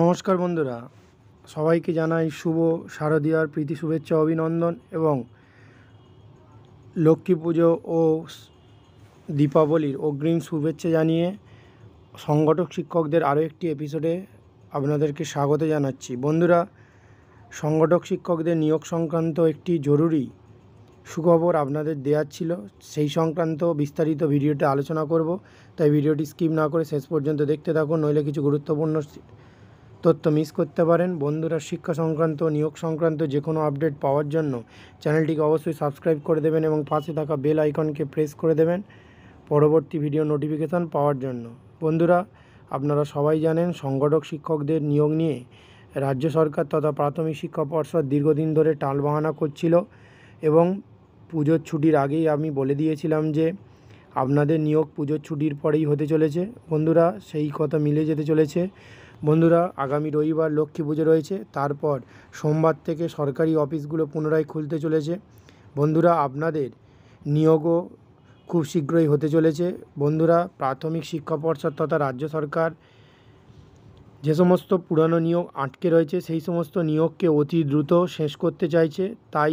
নমস্কার বন্ধুরা সবাইকে জানাই শুভ শারদীয়ার প্রীতি শুভেচ্ছা অভিনন্দন এবং লক্ষ্মী পুজো ও দীপাবলির অগ্রিম শুভেচ্ছা জানিয়ে সংগঠক শিক্ষকদের আরও একটি এপিসোডে আপনাদেরকে স্বাগত জানাচ্ছি বন্ধুরা সংগঠক শিক্ষকদের নিয়োগ সংক্রান্ত একটি জরুরি সুখবর আপনাদের দেওয়ার ছিল সেই সংক্রান্ত বিস্তারিত ভিডিওটা আলোচনা করব তাই ভিডিওটি স্কিপ না করে শেষ পর্যন্ত দেখতে থাকুন নইলে কিছু গুরুত্বপূর্ণ তথ্য মিস করতে পারেন বন্ধুরা শিক্ষা সংক্রান্ত নিয়োগ সংক্রান্ত যে কোনো আপডেট পাওয়ার জন্য চ্যানেলটিকে অবশ্যই সাবস্ক্রাইব করে দেবেন এবং পাশে থাকা বেল আইকনকে প্রেস করে দেবেন পরবর্তী ভিডিও নোটিফিকেশান পাওয়ার জন্য বন্ধুরা আপনারা সবাই জানেন সংগঠক শিক্ষকদের নিয়োগ নিয়ে রাজ্য সরকার তথা প্রাথমিক শিক্ষা পর্ষদ দীর্ঘদিন ধরে টালবাহানা করছিল এবং পুজোর ছুটির আগেই আমি বলে দিয়েছিলাম যে আপনাদের নিয়োগ পুজোর ছুটির পরেই হতে চলেছে বন্ধুরা সেই কথা মিলে যেতে চলেছে বন্ধুরা আগামী রবিবার লক্ষ্মী পুজো রয়েছে তারপর সোমবার থেকে সরকারি অফিসগুলো পুনরায় খুলতে চলেছে বন্ধুরা আপনাদের নিয়োগও খুব শীঘ্রই হতে চলেছে বন্ধুরা প্রাথমিক শিক্ষা পর্ষদ তথা রাজ্য সরকার যে সমস্ত পুরানো নিয়োগ আটকে রয়েছে সেই সমস্ত নিয়োগকে অতি দ্রুত শেষ করতে চাইছে তাই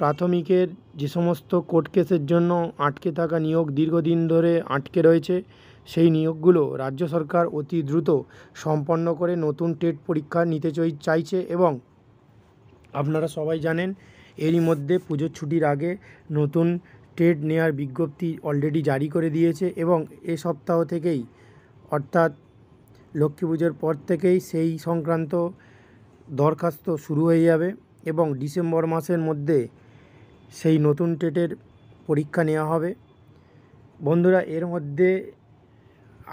প্রাথমিকের যে সমস্ত কোর্ট কেসের জন্য আটকে থাকা নিয়োগ দীর্ঘদিন ধরে আটকে রয়েছে সেই নিয়োগগুলো রাজ্য সরকার অতি দ্রুত সম্পন্ন করে নতুন টেট পরীক্ষা নিতে চাইছে এবং আপনারা সবাই জানেন এরই মধ্যে পুজোর ছুটির আগে নতুন টেট নেয়ার বিজ্ঞপ্তি অলরেডি জারি করে দিয়েছে এবং এ সপ্তাহ থেকেই অর্থাৎ লক্ষ্মী পুজোর পর থেকেই সেই সংক্রান্ত দরখাস্ত শুরু হয়ে যাবে এবং ডিসেম্বর মাসের মধ্যে সেই নতুন টেটের পরীক্ষা নেওয়া হবে বন্ধুরা এর মধ্যে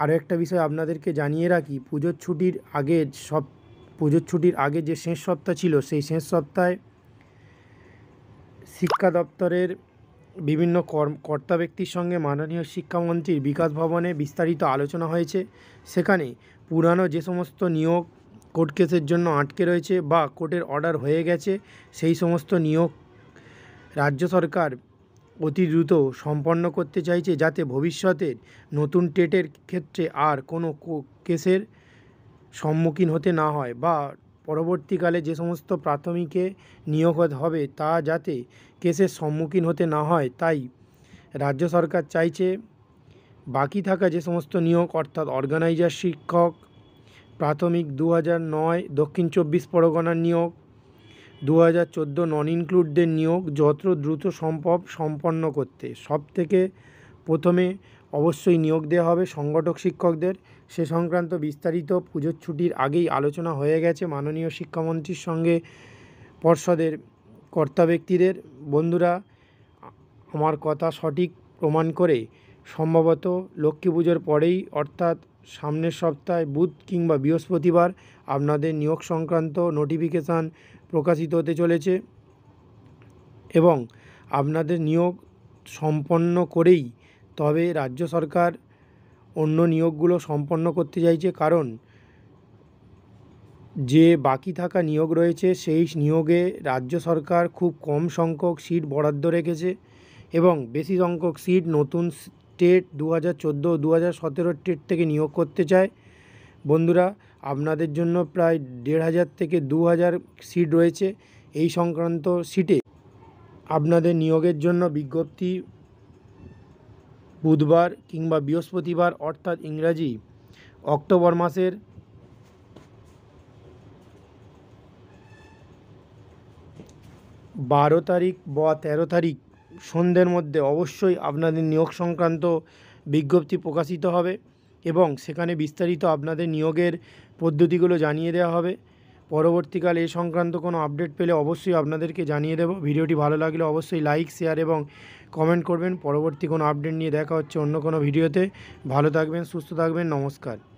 আরও একটা বিষয় আপনাদেরকে জানিয়ে রাখি পুজোর ছুটির আগে সব পুজোর ছুটির আগে যে শেষ সপ্তাহ ছিল সেই শেষ সপ্তাহে শিক্ষা দপ্তরের বিভিন্ন কর্তা ব্যক্তির সঙ্গে মাননীয় শিক্ষামন্ত্রীর বিকাশ ভবনে বিস্তারিত আলোচনা হয়েছে সেখানে পুরানো যে সমস্ত নিয়োগ কোর্ট কেসের জন্য আটকে রয়েছে বা কোর্টের অর্ডার হয়ে গেছে সেই সমস্ত নিয়োগ রাজ্য সরকার অতি দ্রুত সম্পন্ন করতে চাইছে যাতে ভবিষ্যতের নতুন টেটের ক্ষেত্রে আর কোনো কেসের সম্মুখীন হতে না হয় বা পরবর্তীকালে যে সমস্ত প্রাথমিকে নিয়োগ হবে তা যাতে কেসের সম্মুখীন হতে না হয় তাই রাজ্য সরকার চাইছে বাকি থাকা যে সমস্ত নিয়োগ অর্থাৎ অর্গানাইজার শিক্ষক প্রাথমিক দু নয় দক্ষিণ চব্বিশ পরগনার নিয়োগ দু হাজার চোদ্দো নন ইনক্লুডদের নিয়োগ যত দ্রুত সম্ভব সম্পন্ন করতে সব থেকে প্রথমে অবশ্যই নিয়োগ দেওয়া হবে সংগঠক শিক্ষকদের সে সংক্রান্ত বিস্তারিত পুজোর ছুটির আগেই আলোচনা হয়ে গেছে মাননীয় শিক্ষামন্ত্রীর সঙ্গে পর্ষদের কর্তা ব্যক্তিদের বন্ধুরা আমার কথা সঠিক প্রমাণ করে সম্ভবত লক্ষ্মী পুজোর পরেই অর্থাৎ সামনের সপ্তাহে বুধ কিংবা বৃহস্পতিবার আপনাদের নিয়োগ সংক্রান্ত নোটিফিকেশান প্রকাশিত হতে চলেছে এবং আপনাদের নিয়োগ সম্পন্ন করেই তবে রাজ্য সরকার অন্য নিয়োগগুলো সম্পন্ন করতে চাইছে কারণ যে বাকি থাকা নিয়োগ রয়েছে সেই নিয়োগে রাজ্য সরকার খুব কম সংখ্যক সিট বরাদ্দ রেখেছে এবং বেশি সংখ্যক সিট নতুন স্টেট দু হাজার চোদ্দো দু হাজার সতেরো স্টেট থেকে নিয়োগ করতে চায় বন্ধুরা আপনাদের জন্য প্রায় দেড় হাজার থেকে দু হাজার সিট রয়েছে এই সংক্রান্ত সিটে আপনাদের নিয়োগের জন্য বিজ্ঞপ্তি বুধবার কিংবা বৃহস্পতিবার অর্থাৎ ইংরাজি অক্টোবর মাসের বারো তারিখ বা তেরো তারিখ সন্ধ্যের মধ্যে অবশ্যই আপনাদের নিয়োগ সংক্রান্ত বিজ্ঞপ্তি প্রকাশিত হবে এবং সেখানে বিস্তারিত আপনাদের নিয়োগের পদ্ধতিগুলো জানিয়ে দেওয়া হবে পরবর্তীকালে এ সংক্রান্ত কোনো আপডেট পেলে অবশ্যই আপনাদেরকে জানিয়ে দেব ভিডিওটি ভালো লাগলে অবশ্যই লাইক শেয়ার এবং কমেন্ট করবেন পরবর্তী কোনো আপডেট নিয়ে দেখা হচ্ছে অন্য কোনো ভিডিওতে ভালো থাকবেন সুস্থ থাকবেন নমস্কার